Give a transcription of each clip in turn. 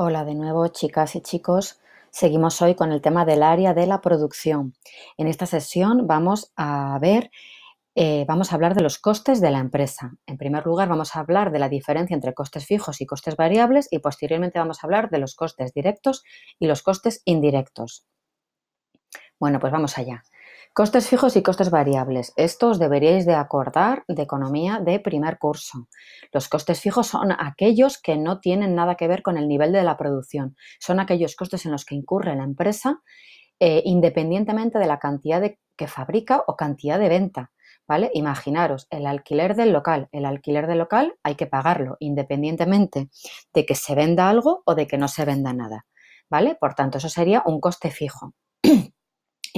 Hola de nuevo, chicas y chicos. Seguimos hoy con el tema del área de la producción. En esta sesión vamos a ver, eh, vamos a hablar de los costes de la empresa. En primer lugar, vamos a hablar de la diferencia entre costes fijos y costes variables y posteriormente vamos a hablar de los costes directos y los costes indirectos. Bueno, pues vamos allá. Costes fijos y costes variables. Esto os deberíais de acordar de economía de primer curso. Los costes fijos son aquellos que no tienen nada que ver con el nivel de la producción. Son aquellos costes en los que incurre la empresa eh, independientemente de la cantidad que fabrica o cantidad de venta. ¿Vale? Imaginaros, el alquiler del local. El alquiler del local hay que pagarlo independientemente de que se venda algo o de que no se venda nada. ¿Vale? Por tanto, eso sería un coste fijo.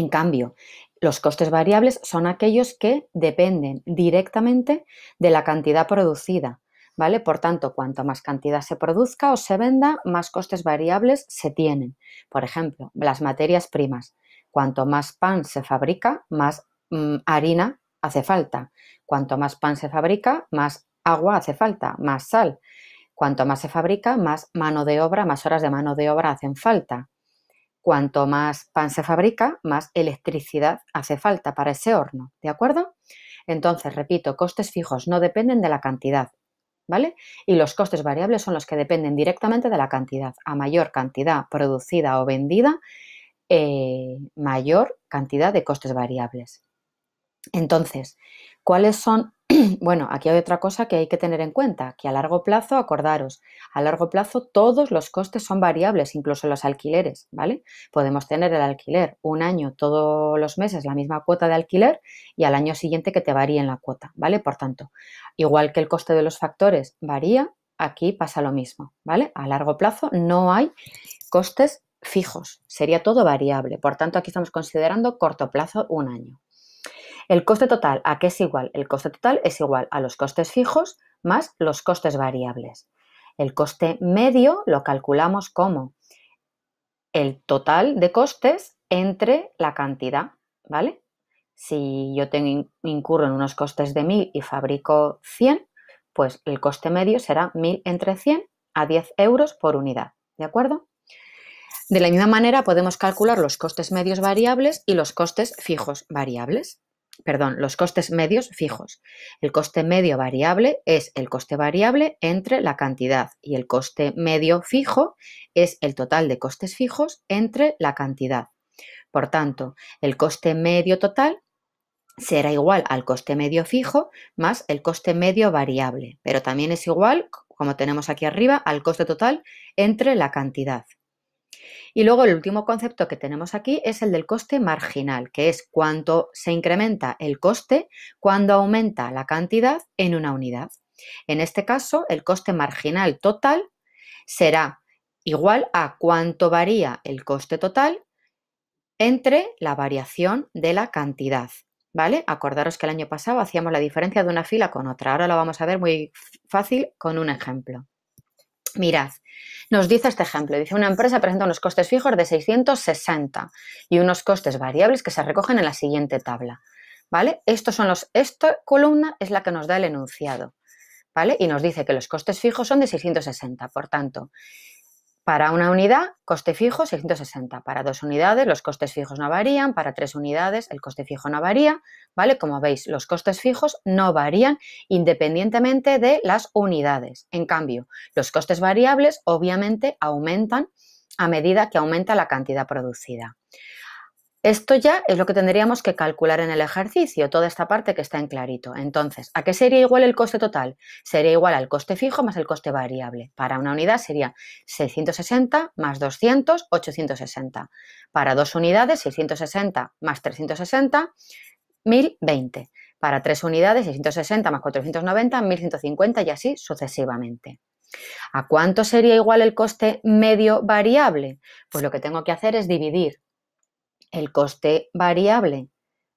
En cambio, los costes variables son aquellos que dependen directamente de la cantidad producida. ¿Vale? Por tanto, cuanto más cantidad se produzca o se venda, más costes variables se tienen. Por ejemplo, las materias primas. Cuanto más pan se fabrica, más mm, harina hace falta. Cuanto más pan se fabrica, más agua hace falta, más sal. Cuanto más se fabrica, más mano de obra, más horas de mano de obra hacen falta. Cuanto más pan se fabrica, más electricidad hace falta para ese horno, ¿de acuerdo? Entonces, repito, costes fijos no dependen de la cantidad, ¿vale? Y los costes variables son los que dependen directamente de la cantidad. A mayor cantidad producida o vendida, eh, mayor cantidad de costes variables. Entonces, ¿cuáles son bueno, aquí hay otra cosa que hay que tener en cuenta, que a largo plazo, acordaros, a largo plazo todos los costes son variables, incluso los alquileres, ¿vale? Podemos tener el alquiler un año, todos los meses la misma cuota de alquiler y al año siguiente que te varíen la cuota, ¿vale? Por tanto, igual que el coste de los factores varía, aquí pasa lo mismo, ¿vale? A largo plazo no hay costes fijos, sería todo variable. Por tanto, aquí estamos considerando corto plazo un año. ¿El coste total a qué es igual? El coste total es igual a los costes fijos más los costes variables. El coste medio lo calculamos como el total de costes entre la cantidad, ¿vale? Si yo tengo, incurro en unos costes de 1000 y fabrico 100, pues el coste medio será 1000 entre 100 a 10 euros por unidad, ¿de acuerdo? De la misma manera podemos calcular los costes medios variables y los costes fijos variables perdón, los costes medios fijos. El coste medio variable es el coste variable entre la cantidad y el coste medio fijo es el total de costes fijos entre la cantidad. Por tanto, el coste medio total será igual al coste medio fijo más el coste medio variable, pero también es igual, como tenemos aquí arriba, al coste total entre la cantidad. Y luego el último concepto que tenemos aquí es el del coste marginal, que es cuánto se incrementa el coste cuando aumenta la cantidad en una unidad. En este caso, el coste marginal total será igual a cuánto varía el coste total entre la variación de la cantidad. ¿Vale? Acordaros que el año pasado hacíamos la diferencia de una fila con otra. Ahora lo vamos a ver muy fácil con un ejemplo. Mirad, nos dice este ejemplo, dice una empresa presenta unos costes fijos de 660 y unos costes variables que se recogen en la siguiente tabla. ¿Vale? Estos son los, esta columna es la que nos da el enunciado. ¿Vale? Y nos dice que los costes fijos son de 660. Por tanto, para una unidad, coste fijo 660. Para dos unidades, los costes fijos no varían. Para tres unidades, el coste fijo no varía. ¿Vale? Como veis, los costes fijos no varían independientemente de las unidades. En cambio, los costes variables obviamente aumentan a medida que aumenta la cantidad producida. Esto ya es lo que tendríamos que calcular en el ejercicio, toda esta parte que está en clarito. Entonces, ¿a qué sería igual el coste total? Sería igual al coste fijo más el coste variable. Para una unidad sería 660 más 200, 860. Para dos unidades, 660 más 360, 1020. Para tres unidades, 660 más 490, 1150 y así sucesivamente. ¿A cuánto sería igual el coste medio variable? Pues lo que tengo que hacer es dividir el coste variable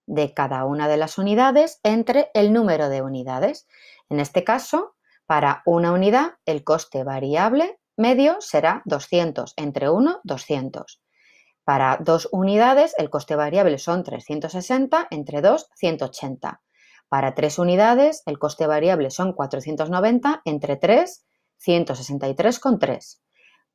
de cada una de las unidades entre el número de unidades. En este caso, para una unidad, el coste variable medio será 200, entre 1, 200. Para dos unidades, el coste variable son 360, entre 2, 180. Para tres unidades, el coste variable son 490, entre 3, 163,3.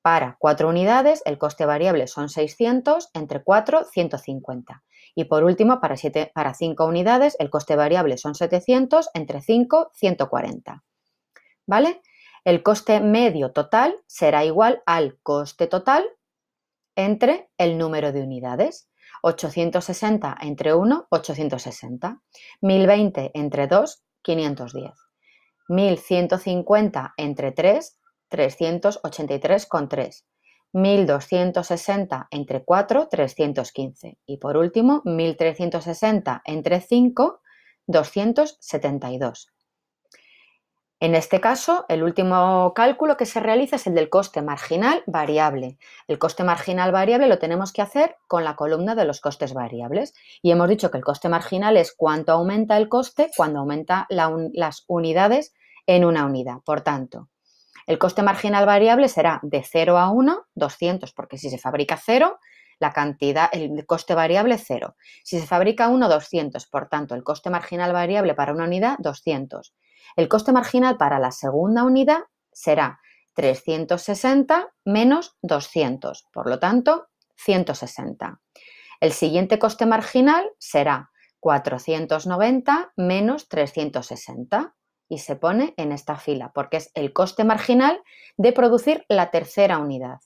Para 4 unidades el coste variable son 600, entre 4, 150. Y por último, para, 5 para cinco unidades el coste variable son 700, entre 5, 140. ¿Vale? El coste medio total será igual al coste total entre el número de unidades. 860 entre 1, 860. 1020 entre 2, 510. 1150 entre 3, 383,3, 1260 entre 4, 315 y por último 1360 entre 5, 272. En este caso, el último cálculo que se realiza es el del coste marginal variable. El coste marginal variable lo tenemos que hacer con la columna de los costes variables. Y hemos dicho que el coste marginal es cuánto aumenta el coste cuando aumenta las unidades en una unidad. Por tanto, el coste marginal variable será de 0 a 1, 200, porque si se fabrica 0, la cantidad, el coste variable es 0. Si se fabrica 1, 200, por tanto, el coste marginal variable para una unidad, 200. El coste marginal para la segunda unidad será 360 menos 200, por lo tanto, 160. El siguiente coste marginal será 490 menos 360, y se pone en esta fila, porque es el coste marginal de producir la tercera unidad.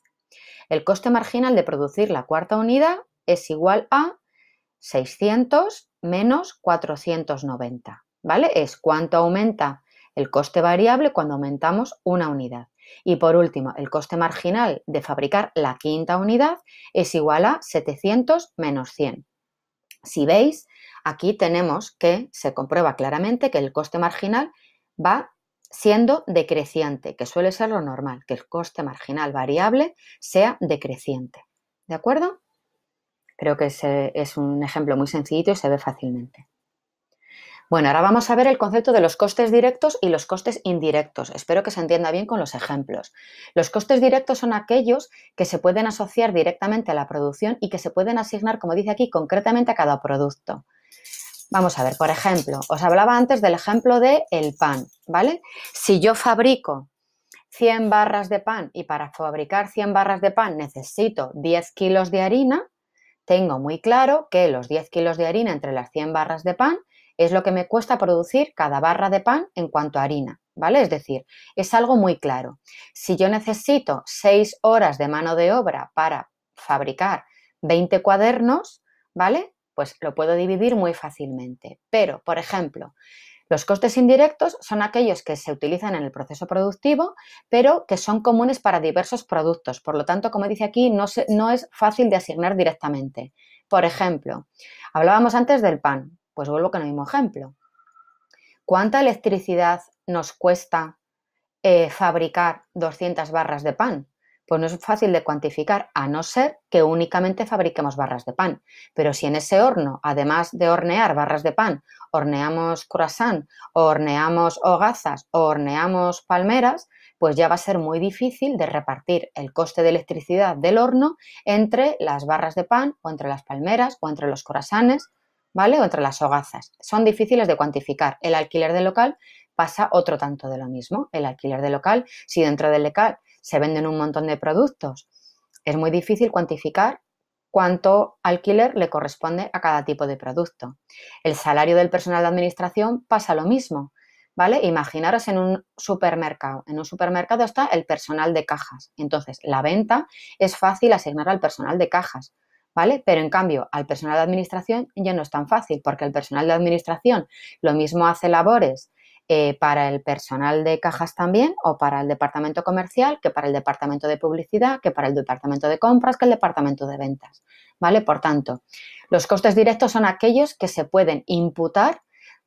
El coste marginal de producir la cuarta unidad es igual a 600 menos 490, ¿vale? Es cuánto aumenta el coste variable cuando aumentamos una unidad. Y por último, el coste marginal de fabricar la quinta unidad es igual a 700 menos 100. Si veis, aquí tenemos que se comprueba claramente que el coste marginal va siendo decreciente, que suele ser lo normal, que el coste marginal variable sea decreciente. ¿De acuerdo? Creo que ese es un ejemplo muy sencillito y se ve fácilmente. Bueno, ahora vamos a ver el concepto de los costes directos y los costes indirectos. Espero que se entienda bien con los ejemplos. Los costes directos son aquellos que se pueden asociar directamente a la producción y que se pueden asignar, como dice aquí, concretamente a cada producto. Vamos a ver, por ejemplo, os hablaba antes del ejemplo de el pan, ¿vale? Si yo fabrico 100 barras de pan y para fabricar 100 barras de pan necesito 10 kilos de harina, tengo muy claro que los 10 kilos de harina entre las 100 barras de pan es lo que me cuesta producir cada barra de pan en cuanto a harina, ¿vale? Es decir, es algo muy claro. Si yo necesito 6 horas de mano de obra para fabricar 20 cuadernos, ¿vale? pues lo puedo dividir muy fácilmente. Pero, por ejemplo, los costes indirectos son aquellos que se utilizan en el proceso productivo, pero que son comunes para diversos productos. Por lo tanto, como dice aquí, no, es fácil de asignar directamente. Por ejemplo, hablábamos antes del pan. Pues vuelvo con el mismo ejemplo. ¿Cuánta electricidad nos cuesta eh, fabricar 200 barras de pan? pues no es fácil de cuantificar, a no ser que únicamente fabriquemos barras de pan. Pero si en ese horno, además de hornear barras de pan, horneamos croissant, horneamos hogazas, o horneamos palmeras, pues ya va a ser muy difícil de repartir el coste de electricidad del horno entre las barras de pan, o entre las palmeras, o entre los croissants, ¿vale? O entre las hogazas. Son difíciles de cuantificar. El alquiler del local pasa otro tanto de lo mismo. El alquiler del local, si dentro del local se venden un montón de productos. Es muy difícil cuantificar cuánto alquiler le corresponde a cada tipo de producto. El salario del personal de administración pasa lo mismo, ¿vale? Imaginaros en un supermercado. En un supermercado está el personal de cajas. Entonces, la venta es fácil asignar al personal de cajas, ¿vale? Pero en cambio, al personal de administración ya no es tan fácil, porque el personal de administración lo mismo hace labores eh, para el personal de cajas también, o para el departamento comercial, que para el departamento de publicidad, que para el departamento de compras, que el departamento de ventas. ¿Vale? Por tanto, los costes directos son aquellos que se pueden imputar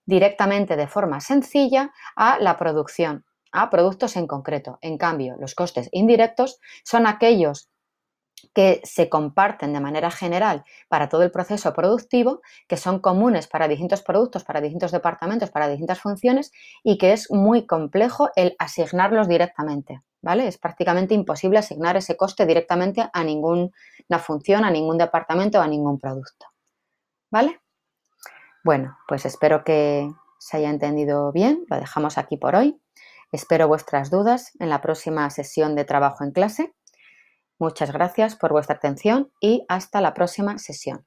directamente de forma sencilla a la producción, a productos en concreto. En cambio, los costes indirectos son aquellos que se comparten de manera general para todo el proceso productivo, que son comunes para distintos productos, para distintos departamentos, para distintas funciones y que es muy complejo el asignarlos directamente. ¿Vale? Es prácticamente imposible asignar ese coste directamente a ninguna función, a ningún departamento o a ningún producto. ¿Vale? Bueno, pues espero que se haya entendido bien, lo dejamos aquí por hoy. Espero vuestras dudas en la próxima sesión de trabajo en clase Muchas gracias por vuestra atención y hasta la próxima sesión.